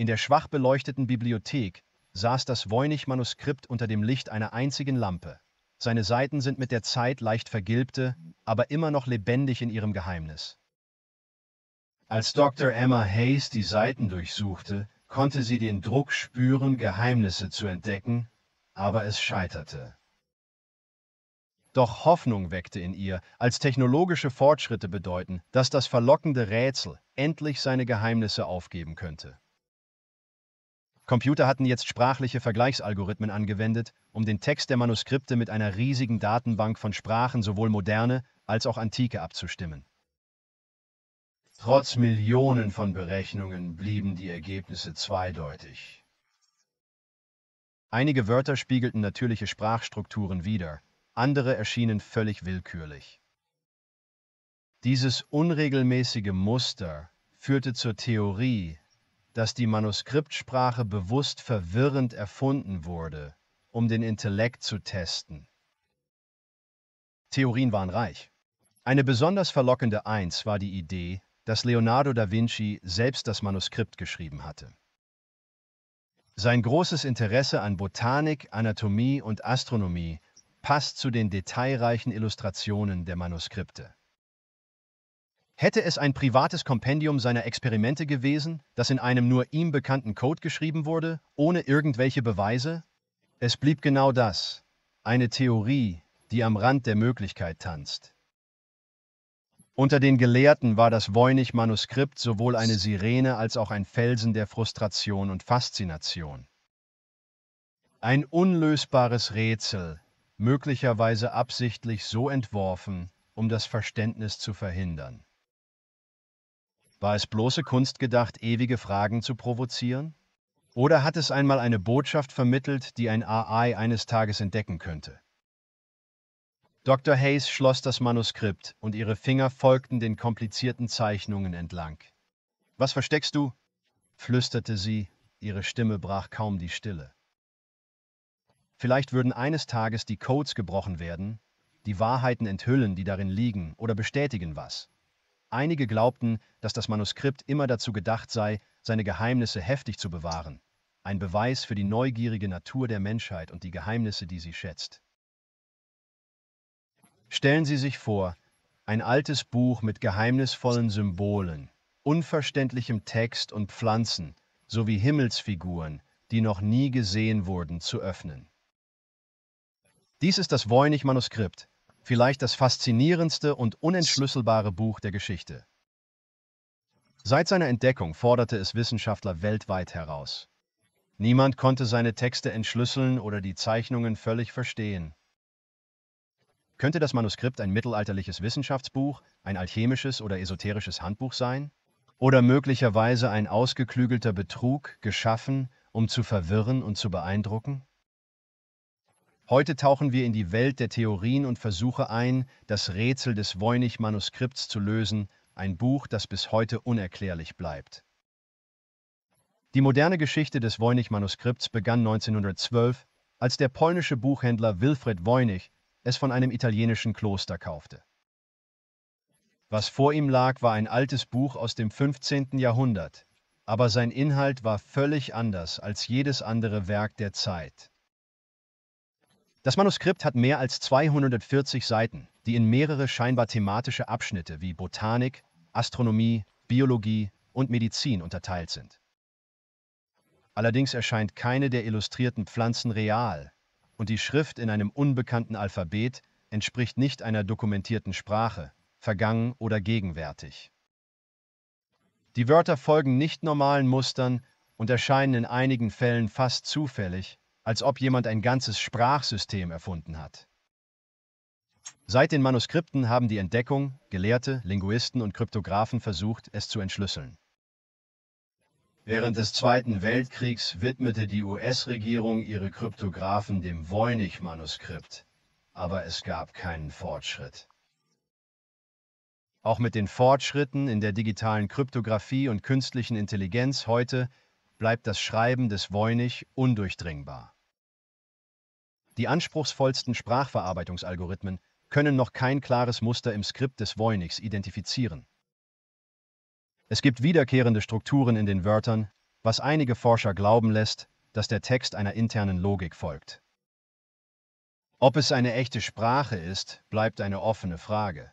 In der schwach beleuchteten Bibliothek saß das Voynich-Manuskript unter dem Licht einer einzigen Lampe. Seine Seiten sind mit der Zeit leicht vergilbte, aber immer noch lebendig in ihrem Geheimnis. Als Dr. Emma Hayes die Seiten durchsuchte, konnte sie den Druck spüren, Geheimnisse zu entdecken, aber es scheiterte. Doch Hoffnung weckte in ihr, als technologische Fortschritte bedeuten, dass das verlockende Rätsel endlich seine Geheimnisse aufgeben könnte. Computer hatten jetzt sprachliche Vergleichsalgorithmen angewendet, um den Text der Manuskripte mit einer riesigen Datenbank von Sprachen sowohl moderne als auch antike abzustimmen. Trotz Millionen von Berechnungen blieben die Ergebnisse zweideutig. Einige Wörter spiegelten natürliche Sprachstrukturen wider, andere erschienen völlig willkürlich. Dieses unregelmäßige Muster führte zur Theorie, dass die Manuskriptsprache bewusst verwirrend erfunden wurde, um den Intellekt zu testen. Theorien waren reich. Eine besonders verlockende Eins war die Idee, dass Leonardo da Vinci selbst das Manuskript geschrieben hatte. Sein großes Interesse an Botanik, Anatomie und Astronomie passt zu den detailreichen Illustrationen der Manuskripte. Hätte es ein privates Kompendium seiner Experimente gewesen, das in einem nur ihm bekannten Code geschrieben wurde, ohne irgendwelche Beweise? Es blieb genau das, eine Theorie, die am Rand der Möglichkeit tanzt. Unter den Gelehrten war das Voynich-Manuskript sowohl eine Sirene als auch ein Felsen der Frustration und Faszination. Ein unlösbares Rätsel, möglicherweise absichtlich so entworfen, um das Verständnis zu verhindern. War es bloße Kunst gedacht, ewige Fragen zu provozieren? Oder hat es einmal eine Botschaft vermittelt, die ein AI eines Tages entdecken könnte? Dr. Hayes schloss das Manuskript und ihre Finger folgten den komplizierten Zeichnungen entlang. Was versteckst du? flüsterte sie, ihre Stimme brach kaum die Stille. Vielleicht würden eines Tages die Codes gebrochen werden, die Wahrheiten enthüllen, die darin liegen, oder bestätigen was. Einige glaubten, dass das Manuskript immer dazu gedacht sei, seine Geheimnisse heftig zu bewahren. Ein Beweis für die neugierige Natur der Menschheit und die Geheimnisse, die sie schätzt. Stellen Sie sich vor, ein altes Buch mit geheimnisvollen Symbolen, unverständlichem Text und Pflanzen sowie Himmelsfiguren, die noch nie gesehen wurden, zu öffnen. Dies ist das Voynich-Manuskript, vielleicht das faszinierendste und unentschlüsselbare Buch der Geschichte. Seit seiner Entdeckung forderte es Wissenschaftler weltweit heraus. Niemand konnte seine Texte entschlüsseln oder die Zeichnungen völlig verstehen. Könnte das Manuskript ein mittelalterliches Wissenschaftsbuch, ein alchemisches oder esoterisches Handbuch sein? Oder möglicherweise ein ausgeklügelter Betrug, geschaffen, um zu verwirren und zu beeindrucken? Heute tauchen wir in die Welt der Theorien und Versuche ein, das Rätsel des Voynich-Manuskripts zu lösen, ein Buch, das bis heute unerklärlich bleibt. Die moderne Geschichte des Voynich-Manuskripts begann 1912, als der polnische Buchhändler Wilfried Voynich es von einem italienischen Kloster kaufte. Was vor ihm lag, war ein altes Buch aus dem 15. Jahrhundert, aber sein Inhalt war völlig anders als jedes andere Werk der Zeit. Das Manuskript hat mehr als 240 Seiten, die in mehrere scheinbar thematische Abschnitte wie Botanik, Astronomie, Biologie und Medizin unterteilt sind. Allerdings erscheint keine der illustrierten Pflanzen real und die Schrift in einem unbekannten Alphabet entspricht nicht einer dokumentierten Sprache, vergangen oder gegenwärtig. Die Wörter folgen nicht normalen Mustern und erscheinen in einigen Fällen fast zufällig, als ob jemand ein ganzes Sprachsystem erfunden hat. Seit den Manuskripten haben die Entdeckung, Gelehrte, Linguisten und Kryptographen versucht, es zu entschlüsseln. Während des Zweiten Weltkriegs widmete die US-Regierung ihre Kryptographen dem Voynich-Manuskript, aber es gab keinen Fortschritt. Auch mit den Fortschritten in der digitalen Kryptographie und künstlichen Intelligenz heute bleibt das Schreiben des Voynich undurchdringbar. Die anspruchsvollsten Sprachverarbeitungsalgorithmen können noch kein klares Muster im Skript des Voynichs identifizieren. Es gibt wiederkehrende Strukturen in den Wörtern, was einige Forscher glauben lässt, dass der Text einer internen Logik folgt. Ob es eine echte Sprache ist, bleibt eine offene Frage.